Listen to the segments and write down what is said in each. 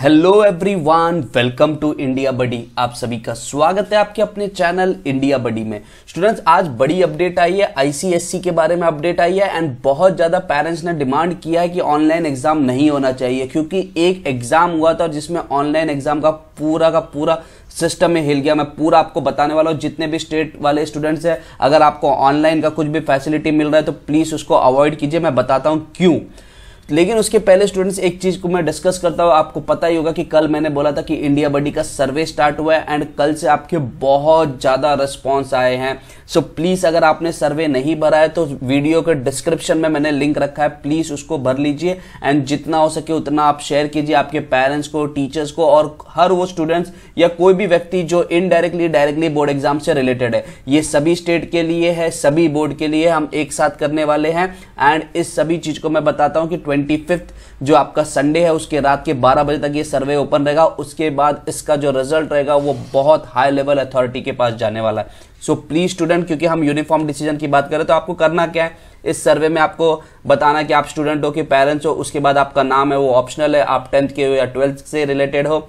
hello everyone welcome to India buddy आप सभी का स्वागत है आपके अपने चैनल इंडिया बडी में स्टूडेंट्स आज बड़ी अपडेट आई है आईसीएससी के बारे में अपडेट आई है एंड बहुत ज्यादा पेरेंट्स ने डिमांड किया है कि ऑनलाइन एग्जाम नहीं होना चाहिए क्योंकि एक एग्जाम हुआ था जिसमें ऑनलाइन एग्जाम का पूरा का पूरा सिस्टम में हिल गया मैं पूरा आपको बताने वाला हूँ जितने भी स्टेट वाले स्टूडेंट्स हैं अगर आपको ऑनलाइन का कुछ भी फैसिलिटी मिल रहा है तो प्लीज उसको अवॉइड कीजिए मैं बताता हूँ क्यों लेकिन उसके पहले स्टूडेंट्स एक चीज को मैं डिस्कस करता हूँ आपको पता ही होगा कि कल मैंने बोला था कि इंडिया बडी का सर्वे स्टार्ट हुआ है एंड कल से आपके बहुत ज्यादा रिस्पॉन्स आए हैं सो so, प्लीज अगर आपने सर्वे नहीं भरा है तो वीडियो के डिस्क्रिप्शन में मैंने लिंक रखा है प्लीज उसको भर लीजिए एंड जितना हो सके उतना आप शेयर कीजिए आपके पेरेंट्स को टीचर्स को और हर वो स्टूडेंट्स या कोई भी व्यक्ति जो इनडायरेक्टली डायरेक्टली बोर्ड एग्जाम से रिलेटेड है ये सभी स्टेट के लिए है सभी बोर्ड के लिए हम एक साथ करने वाले हैं एंड इस सभी चीज को मैं बताता हूँ कि ट्वेंटी फिफ्थ जो आपका संडे है उसके रात के 12 बजे तक ये सर्वे ओपन रहेगा उसके बाद इसका जो रिजल्ट रहेगा वो बहुत हाई लेवल अथॉरिटी के पास जाने वाला है सो प्लीज स्टूडेंट क्योंकि हम यूनिफॉर्म डिसीजन की बात करें तो आपको करना क्या है इस सर्वे में आपको बताना कि आप स्टूडेंट हो कि पेरेंट्स हो उसके बाद आपका नाम है वो ऑप्शनल है आप टेंथ के हो या ट्वेल्थ से रिलेटेड हो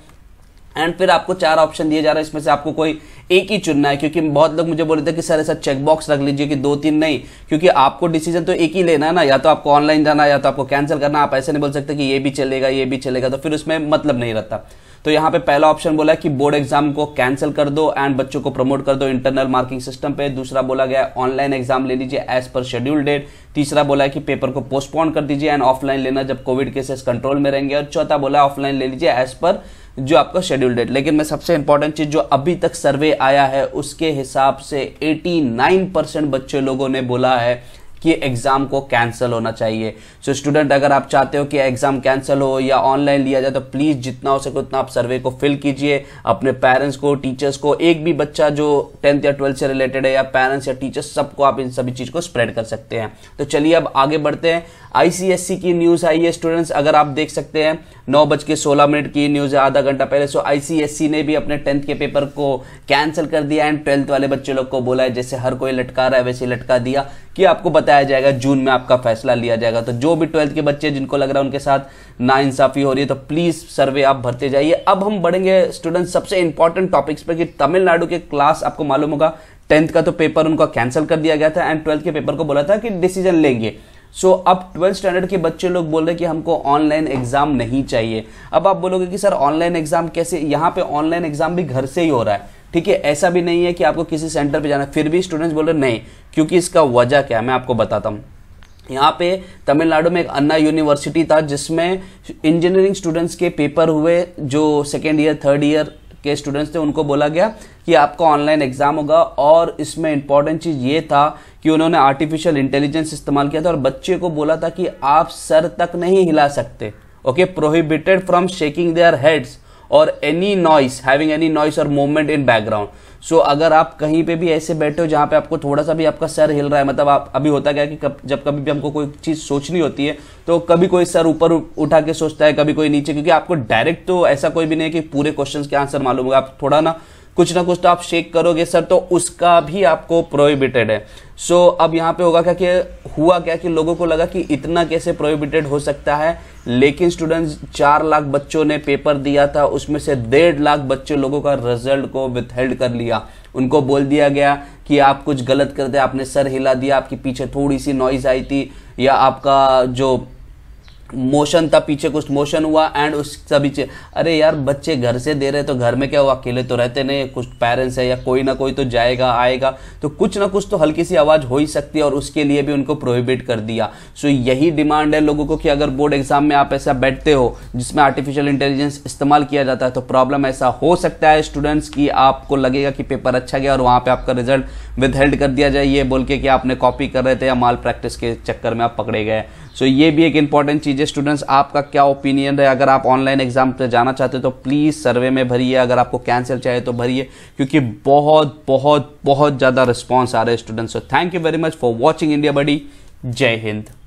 एंड फिर आपको चार ऑप्शन दिए जा रहे हैं इसमें से आपको कोई एक ही चुनना है क्योंकि बहुत लोग मुझे बोल रहे थे कि सर ऐसा चेकबॉक्स रख लीजिए कि दो तीन नहीं क्योंकि आपको डिसीजन तो एक ही लेना है ना या तो आपको ऑनलाइन जाना या तो आपको कैंसिल करना आप ऐसे नहीं बोल सकते कि ये भी चलेगा ये भी चलेगा तो फिर उसमें मतलब नहीं रहता तो यहाँ पे पहला ऑप्शन बोला कि बोर्ड एग्जाम को कैंसिल कर दो एंड बच्चों को प्रमोट कर दो इंटरनल मार्किंग सिस्टम पे दूसरा बोला गया ऑनलाइन एग्जाम ले लीजिए एज पर शेड्यूल डेट तीसरा बोला है कि पेपर को पोस्टपोन कर दीजिए एंड ऑफलाइन लेना जब कोविड केसेस कंट्रोल में रहेंगे और चौथा बोला ऑफलाइन ले लीजिए एज पर जो आपका शेड्यूल डेट लेकिन मैं सबसे इंपॉर्टेंट चीज जो अभी तक सर्वे आया है उसके हिसाब से 89 परसेंट बच्चे लोगों ने बोला है कि एग्ज़ाम को कैंसिल होना चाहिए सो so, स्टूडेंट अगर आप चाहते हो कि एग्ज़ाम कैंसिल हो या ऑनलाइन लिया जाए तो प्लीज़ जितना हो सके उतना आप सर्वे को फिल कीजिए अपने पेरेंट्स को टीचर्स को एक भी बच्चा जो टेंथ या ट्वेल्थ से रिलेटेड है या पेरेंट्स या टीचर्स सबको आप इन सभी चीज़ को स्प्रेड कर सकते हैं तो चलिए अब आगे बढ़ते हैं आईसीएससी की न्यूज़ आई है स्टूडेंट्स अगर आप देख सकते हैं नौ बज के सोलह मिनट की न्यूज़ है आधा घंटा पहले सो आईसीएससी ने भी अपने टेंथ के पेपर को कैंसिल कर दिया एंड ट्वेल्थ वाले बच्चे लोग को बोला है जैसे हर कोई लटका रहा है वैसे लटका दिया कि आपको बता बताया जाएगा जून में आपका फैसला लिया जाएगा तो जो भी ट्वेल्थ के बच्चे जिनको लग रहा है उनके साथ नाइंसाफ़ी हो रही है तो प्लीज़ सर्वे आप भरते जाइए अब हम बढ़ेंगे स्टूडेंट सबसे इंपॉर्टेंट टॉपिक्स पर कि तमिलनाडु के क्लास आपको मालूम होगा टेंथ का तो पेपर उनका कैंसिल कर दिया गया था एंड ट्वेल्थ के पेपर को बोला था कि डिसीजन लेंगे सो so, अब ट्वेल्थ स्टैंडर्ड के बच्चे लोग बोल रहे हैं कि हमको ऑनलाइन एग्जाम नहीं चाहिए अब आप बोलोगे कि सर ऑनलाइन एग्जाम कैसे यहाँ पे ऑनलाइन एग्जाम भी घर से ही हो रहा है ठीक है ऐसा भी नहीं है कि आपको किसी सेंटर पे जाना फिर भी स्टूडेंट्स बोल रहे नहीं क्योंकि इसका वजह क्या है मैं आपको बताता हूँ यहाँ पे तमिलनाडु में एक अन्ना यूनिवर्सिटी था जिसमें इंजीनियरिंग स्टूडेंट्स के पेपर हुए जो सेकेंड ईयर थर्ड ईयर के स्टूडेंट्स थे उनको बोला गया कि आपका ऑनलाइन एग्जाम होगा और इसमें इंपॉर्टेंट चीज़ ये था कि उन्होंने आर्टिफिशियल इंटेलिजेंस इस्तेमाल किया था और बच्चे को बोला था कि आप सर तक नहीं हिला सकते okay prohibited from shaking their heads or any noise having any noise or movement in background so अगर आप कहीं पे भी ऐसे बैठे हो जहाँ पे आपको थोड़ा सा भी आपका सर हिल रहा है मतलब आप अभी होता क्या कि कब जब कभी भी हमको कोई चीज़ सोचनी होती है तो कभी कोई सर ऊपर उठा के सोचता है कभी कोई नीचे क्योंकि आपको डायरेक्ट तो ऐसा कोई भी नहीं है कि पूरे क्वेश्चन के आंसर मालूम होगा आप थोड़ा ना कुछ ना कुछ तो आप शेक करोगे सर तो उसका भी आपको प्रोहिबिटेड है सो so, अब यहाँ पे होगा क्या कि हुआ क्या कि लोगों को लगा कि इतना कैसे प्रोहिबिटेड हो सकता है लेकिन स्टूडेंट्स चार लाख बच्चों ने पेपर दिया था उसमें से डेढ़ लाख बच्चे लोगों का रिजल्ट को विथहेल्ड कर लिया उनको बोल दिया गया कि आप कुछ गलत करते आपने सर हिला दिया आपके पीछे थोड़ी सी नॉइज आई थी या आपका जो मोशन था पीछे कुछ मोशन हुआ एंड उस सभी अरे यार बच्चे घर से दे रहे तो घर में क्या हुआ अकेले तो रहते नहीं कुछ पेरेंट्स है या कोई ना कोई तो जाएगा आएगा तो कुछ ना कुछ तो हल्की सी आवाज़ हो ही सकती है और उसके लिए भी उनको प्रोहिबिट कर दिया सो so, यही डिमांड है लोगों को कि अगर बोर्ड एग्जाम में आप ऐसा बैठते हो जिसमें आर्टिफिशियल इंटेलिजेंस इस्तेमाल किया जाता है तो प्रॉब्लम ऐसा हो सकता है स्टूडेंट्स की आपको लगेगा कि पेपर अच्छा गया और वहाँ पर आपका रिजल्ट विद कर दिया जाए ये बोल के कि आपने कॉपी कर रहे थे या माल प्रैक्टिस के चक्कर में आप पकड़े गए सो so, ये भी एक इंपॉर्टेंट चीज़ है स्टूडेंट्स आपका क्या ओपिनियन है अगर आप ऑनलाइन एग्जाम पे जाना चाहते हो तो प्लीज़ सर्वे में भरिए अगर आपको कैंसिल चाहिए तो भरिए क्योंकि बहुत बहुत बहुत ज़्यादा रिस्पॉन्स आ रहे हैं students so thank you very much for watching India buddy जय हिंद